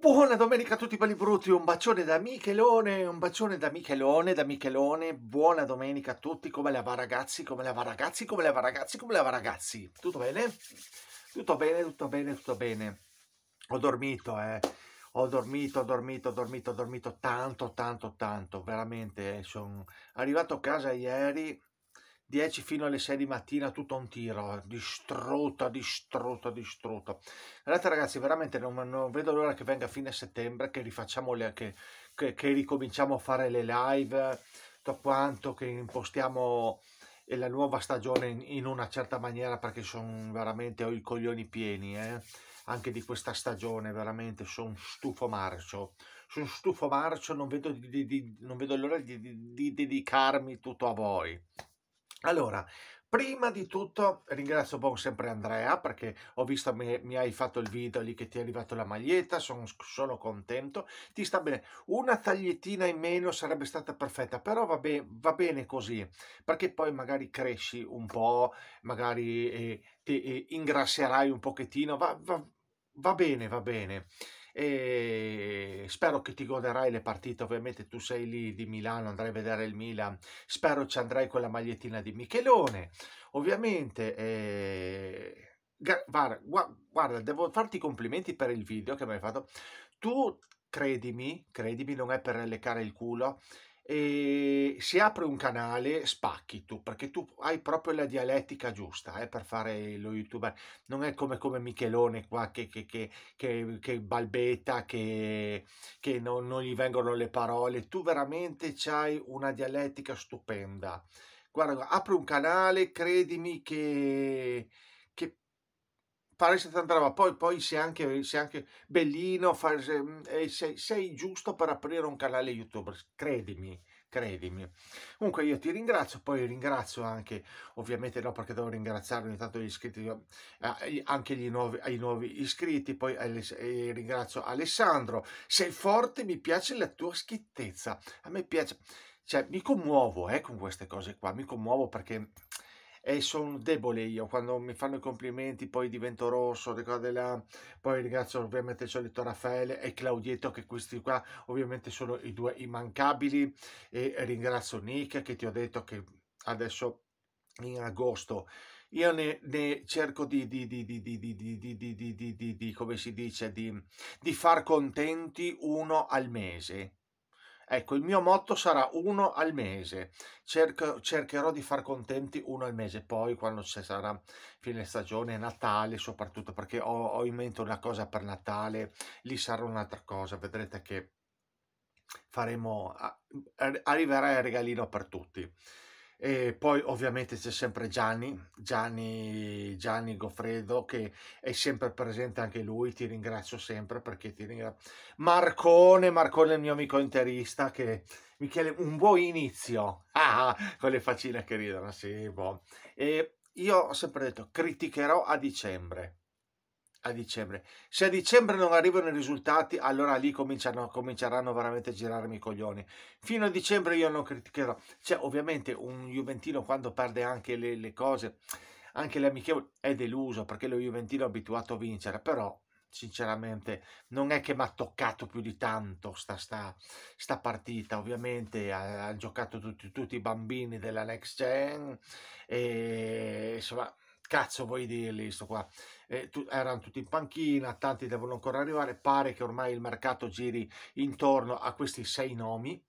Buona domenica a tutti belli brutti, un bacione da Michelone, un bacione da Michelone, da Michelone, buona domenica a tutti, come la va ragazzi, come la va ragazzi, come la va ragazzi, come la va ragazzi, tutto bene? Tutto bene, tutto bene, tutto bene, ho dormito eh, ho dormito, ho dormito, ho dormito, ho dormito tanto, tanto, tanto, veramente, eh, sono arrivato a casa ieri 10 fino alle 6 di mattina tutto un tiro, eh. distrutta, distrutta, distrutta. Guardate ragazzi, veramente non, non vedo l'ora che venga fine settembre, che rifacciamo le, che, che, che ricominciamo a fare le live, eh, tutto quanto, che impostiamo eh, la nuova stagione in, in una certa maniera, perché sono veramente, ho i coglioni pieni, eh? anche di questa stagione, veramente sono stufo marcio. Sono stufo marcio, non vedo, di, di, non vedo l'ora di, di dedicarmi tutto a voi. Allora, prima di tutto ringrazio buon sempre Andrea perché ho visto mi, mi hai fatto il video lì che ti è arrivata la maglietta, sono, sono, contento, ti sta bene. Una tagliettina in meno sarebbe stata perfetta, però va, be va bene così perché poi magari cresci un po', magari eh, ti eh, ingrasserai un pochettino, va, va, va bene, va bene e spero che ti goderai le partite, ovviamente tu sei lì di Milano, andrai a vedere il Milan, spero ci andrai con la magliettina di Michelone, ovviamente... Eh... Guarda, guarda, devo farti i complimenti per il video che mi hai fatto. Tu, credimi, credimi, non è per leccare il culo, e ehm, si apre un canale, spacchi tu, perché tu hai proprio la dialettica giusta eh, per fare lo youtuber. Non è come, come Michelone qua che, che, che, che balbetta, che, non, non, gli vengono le parole. Tu veramente hai una dialettica stupenda. Guarda, apri un canale, credimi che pari 79, poi, poi sei, anche, sei anche bellino, sei, mm, sei giusto per aprire un canale YouTube, credimi credimi. Comunque io ti ringrazio, poi ringrazio anche, ovviamente no perché devo ringraziare ogni tanto gli iscritti, ah, anche gli nuovi, ai nuovi iscritti, poi ringrazio Alessandro, sei forte, mi piace la tua schiettezza, a me piace, cioè mi commuovo eh, con queste cose qua, mi commuovo perché e sono debole io quando mi fanno i complimenti poi divento rosso là. poi ringrazio ovviamente il solito Raffaele e Claudietto che questi qua ovviamente sono i due immancabili e ringrazio Nick che ti ho detto che adesso in agosto io ne, ne, cerco di, di, di, di, come si dice, di, di far contenti uno al mese. Ecco, il mio motto sarà uno al mese. Cerco, cercherò di far contenti uno al mese, poi quando ci sarà fine stagione, Natale soprattutto, perché ho, ho in mente una cosa per Natale, lì sarà un'altra cosa, vedrete che faremo, arriverà il regalino per tutti. E poi ovviamente c'è sempre Gianni, Gianni, Gianni Goffredo che è sempre presente anche lui, ti ringrazio sempre perché ti ringrazio. Marcone, Marcone il mio amico interista che mi chiede un buon inizio, ah, ah, con le faccine che ridono, sì, boh. E io ho sempre detto criticherò a dicembre, a dicembre. Se a dicembre non arrivano i risultati, allora lì cominceranno, cominceranno veramente a girarmi i coglioni. Fino a dicembre io non criticherò. Cioè, ovviamente un Juventino quando perde anche le, le cose, anche le amichevoli, è deluso perché lo Juventino è abituato a vincere, però sinceramente non è che mi ha toccato più di tanto sta, sta, sta partita ovviamente hanno ha giocato tutti, tutti, i bambini della next gen e insomma cazzo vuoi dirli sto qua? Eh, tu, erano tutti in panchina, tanti devono ancora arrivare, pare che ormai il mercato giri intorno a questi sei nomi,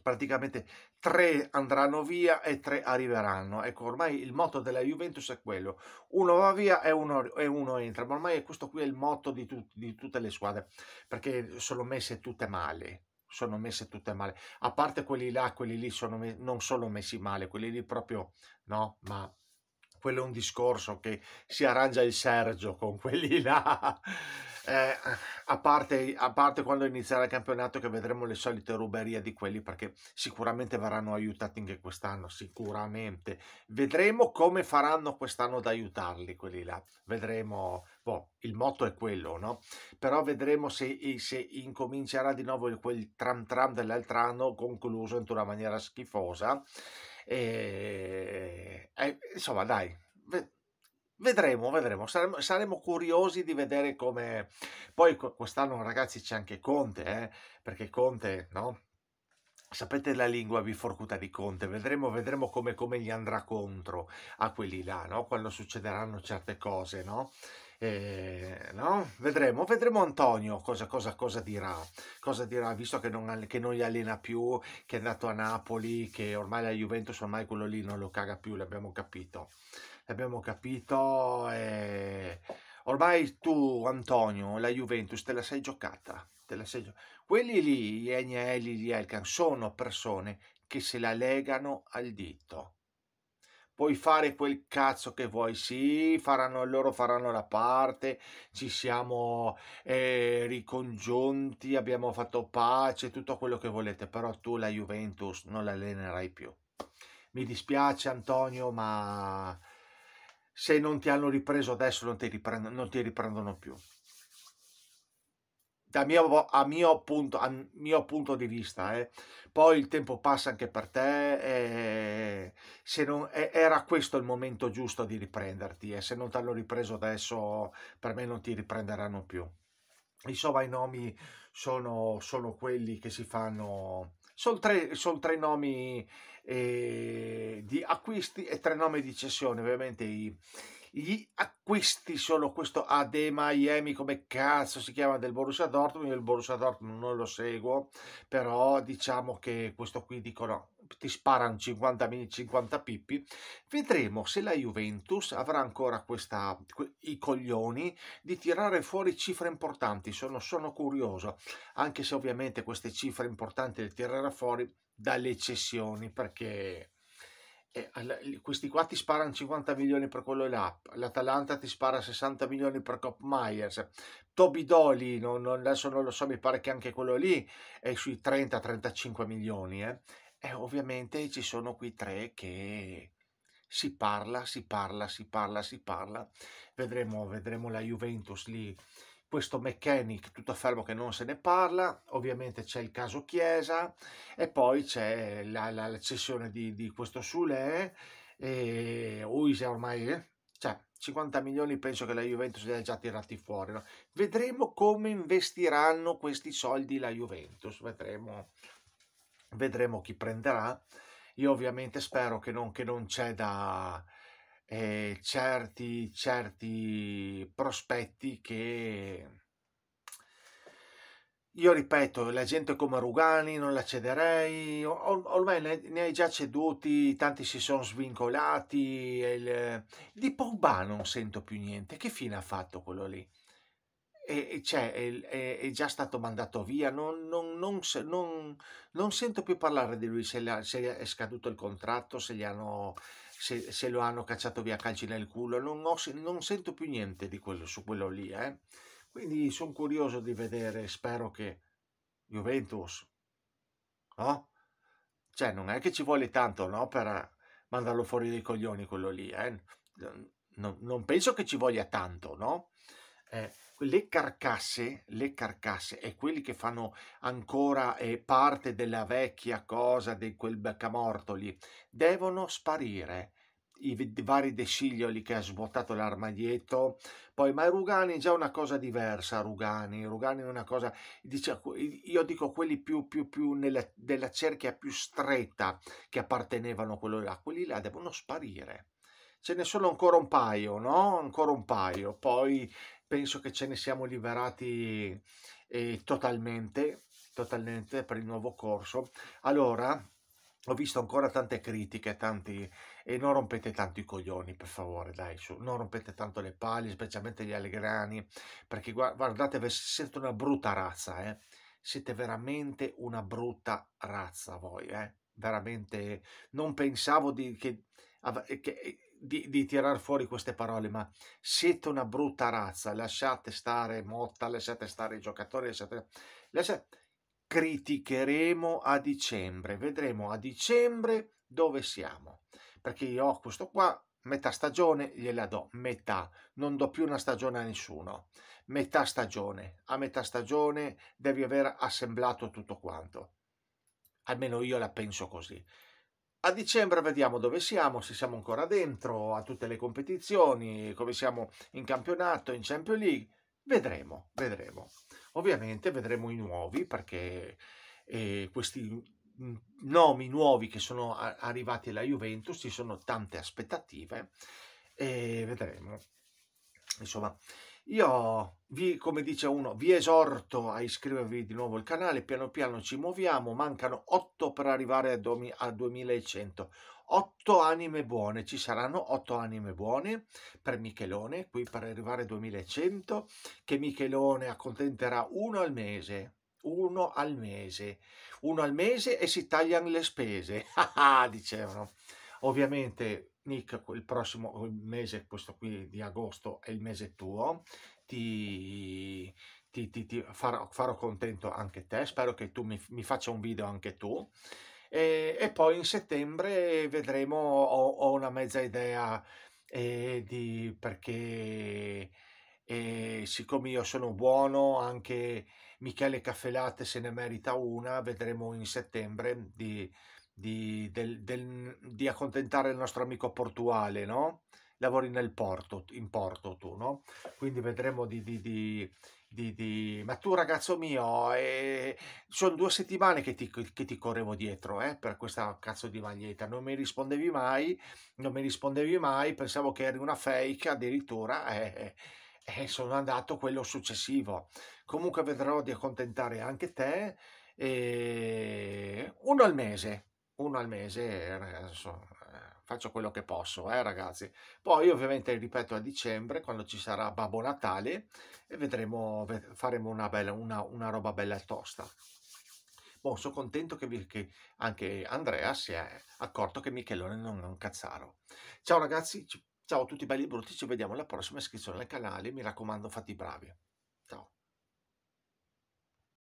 praticamente tre andranno via e tre arriveranno. Ecco, ormai il motto della Juventus è quello, uno va via e uno, e uno entra, ma ormai questo qui è il motto di, tu, di tutte le squadre, perché sono messe tutte male, sono messe tutte male, a parte quelli là, quelli lì sono, non sono messi male, quelli lì proprio no, ma quello è un discorso che si arrangia il Sergio con quelli là eh, a, parte, a, parte, quando inizierà il campionato che vedremo le solite ruberie di quelli perché sicuramente verranno aiutati anche quest'anno, sicuramente. Vedremo come faranno quest'anno ad aiutarli quelli là, vedremo, boh, il motto è quello, no? Però vedremo se, se incomincerà di nuovo quel tram tram dell'altro anno concluso in una maniera schifosa. E, eh, insomma, dai, Vedremo, vedremo, saremo, saremo, curiosi di vedere come... Poi quest'anno ragazzi c'è anche Conte, eh? perché Conte, no? Sapete la lingua biforcuta di Conte, vedremo, vedremo come, come, gli andrà contro a quelli là, no? Quando succederanno certe cose, no? Eh, no? Vedremo, vedremo Antonio cosa, cosa, cosa, dirà, cosa dirà, visto che non, che non, gli allena più, che è andato a Napoli, che ormai la Juventus ormai quello lì non lo caga più, l'abbiamo capito abbiamo capito. E... Ormai tu, Antonio, la Juventus te la sei giocata. Te la sei gio... Quelli lì, gli Agnelli, gli Elkan, sono persone che se la legano al dito. Puoi fare quel cazzo che vuoi, sì, faranno, loro faranno la parte, ci siamo eh, ricongiunti, abbiamo fatto pace, tutto quello che volete, però tu la Juventus non la allenerai più. Mi dispiace Antonio, ma se non ti hanno ripreso adesso non ti, riprendo, non ti riprendono più. Da mio, a, mio punto, a mio punto di vista, eh. poi il tempo passa anche per te, e eh, se non, eh, era questo il momento giusto di riprenderti e eh. se non ti hanno ripreso adesso per me non ti riprenderanno più. Insomma i nomi sono, sono quelli che si fanno, sono tre, sono tre nomi eh, acquisti e tre nomi di cessione. Ovviamente i, gli acquisti sono questo AD Miami, come cazzo si chiama, del Borussia Dortmund. Io il Borussia Dortmund non lo seguo, però diciamo che questo qui dicono ti sparano 50, 50 pippi. Vedremo se la Juventus avrà ancora questa, i coglioni di tirare fuori cifre importanti. Sono, sono curioso, anche se ovviamente queste cifre importanti le tirerà fuori dalle cessioni perché eh, questi qua ti sparano 50 milioni per quello là, l'Atalanta ti spara 60 milioni per Cop Myers, Toby Dolly, non, non, adesso non lo so, mi pare che anche quello lì è sui 30-35 milioni. Eh. E eh, ovviamente ci sono qui tre che si parla, si parla, si parla, si parla. Vedremo, vedremo la Juventus lì questo mechanic tutto fermo che non se ne parla, ovviamente c'è il caso Chiesa e poi c'è la, la, la cessione di, di questo Sule eh, e Uisa ormai, eh, cioè 50 milioni penso che la Juventus li ha già tirati fuori. No? Vedremo come investiranno questi soldi la Juventus, vedremo, vedremo chi prenderà. Io ovviamente spero che non, che non c'è da eh, certi, certi prospetti che io ripeto, la gente come Rugani non la cederei, ormai ne, hai già ceduti, tanti si sono svincolati, il, di Pogba non sento più niente, che fine ha fatto quello lì? E, cioè, è, è, già stato mandato via, non, non, non, non, sento più parlare di lui se, è scaduto il contratto, se gli hanno se, se, lo hanno cacciato via calci nel culo, non, ho, non sento più niente di quello, su quello lì. Eh. Quindi sono curioso di vedere, spero che Juventus, no? Cioè non è che ci vuole tanto no, per eh, mandarlo fuori dei coglioni quello lì, eh? non, non penso che ci voglia tanto, no? eh, le carcasse, le carcasse e quelli che fanno ancora eh, parte della vecchia cosa di quel beccamortoli devono sparire i vari desiglioli che ha svuotato l'armadietto poi ma Rugani è già una cosa diversa Rugani Rugani è una cosa diciamo, io dico quelli più più più nella, della cerchia più stretta che appartenevano a quello là quelli là devono sparire ce ne sono ancora un paio, no? Ancora un paio, poi penso che ce ne siamo liberati eh, totalmente, totalmente per il nuovo corso. Allora, ho visto ancora tante critiche, tanti... e non rompete tanto i coglioni, per favore, dai, su. non rompete tanto le palle, specialmente gli allegrani, perché guardate, siete una brutta razza, eh. Siete veramente una brutta razza voi, eh. Veramente, non pensavo di... che, che di, di tirar fuori queste parole, ma siete una brutta razza, lasciate stare Motta, lasciate stare i giocatori, lasciate... lasciate... criticheremo a dicembre, vedremo a dicembre dove siamo, perché io ho questo qua, metà stagione gliela do, metà, non do più una stagione a nessuno, metà stagione, a metà stagione devi aver assemblato tutto quanto, almeno io la penso così. A dicembre vediamo dove siamo, se siamo ancora dentro a tutte le competizioni, come siamo in campionato, in Champions League. Vedremo, vedremo. Ovviamente vedremo i nuovi perché eh, questi nomi nuovi che sono arrivati alla Juventus, ci sono tante aspettative e vedremo. Insomma, io vi, come dice uno, vi esorto a iscrivervi di nuovo al canale, piano piano ci muoviamo, mancano 8 per arrivare a, 2100. 8 anime buone, ci saranno 8 anime buone per Michelone, qui per arrivare a 2100, che Michelone accontenterà uno al mese, uno al mese, uno al mese e si tagliano le spese, ah, ah, dicevano. Ovviamente Nick, il prossimo mese, questo qui di agosto, è il mese tuo, ti, ti, ti, ti farò, farò, contento anche te, spero che tu mi, mi faccia un video anche tu. E, e poi in settembre vedremo, ho, ho una mezza idea eh, di perché e siccome io sono buono anche Michele Caffelate se ne merita una vedremo in settembre di di, del, del, di, accontentare il nostro amico portuale, no? Lavori nel porto, in porto tu, no? Quindi vedremo di... di, di, di ma tu ragazzo mio, eh, sono due settimane che ti, che ti correvo dietro eh, per questa cazzo di maglietta, non mi rispondevi mai, non mi rispondevi mai, pensavo che eri una fake addirittura, eh, eh, eh sono andato quello successivo. Comunque vedrò di accontentare anche te, eh, uno al mese, uno al mese, adesso, eh, faccio quello che posso, eh, ragazzi. Poi ovviamente ripeto a dicembre, quando ci sarà Babbo Natale, e vedremo, faremo una, bella, una, una roba bella e tosta. Bon, sono contento che, vi, che, anche Andrea si è accorto che Michelone non è un cazzaro. Ciao ragazzi, ciao a tutti belli e brutti, ci vediamo alla prossima iscrizione al canale, mi raccomando fate i bravi.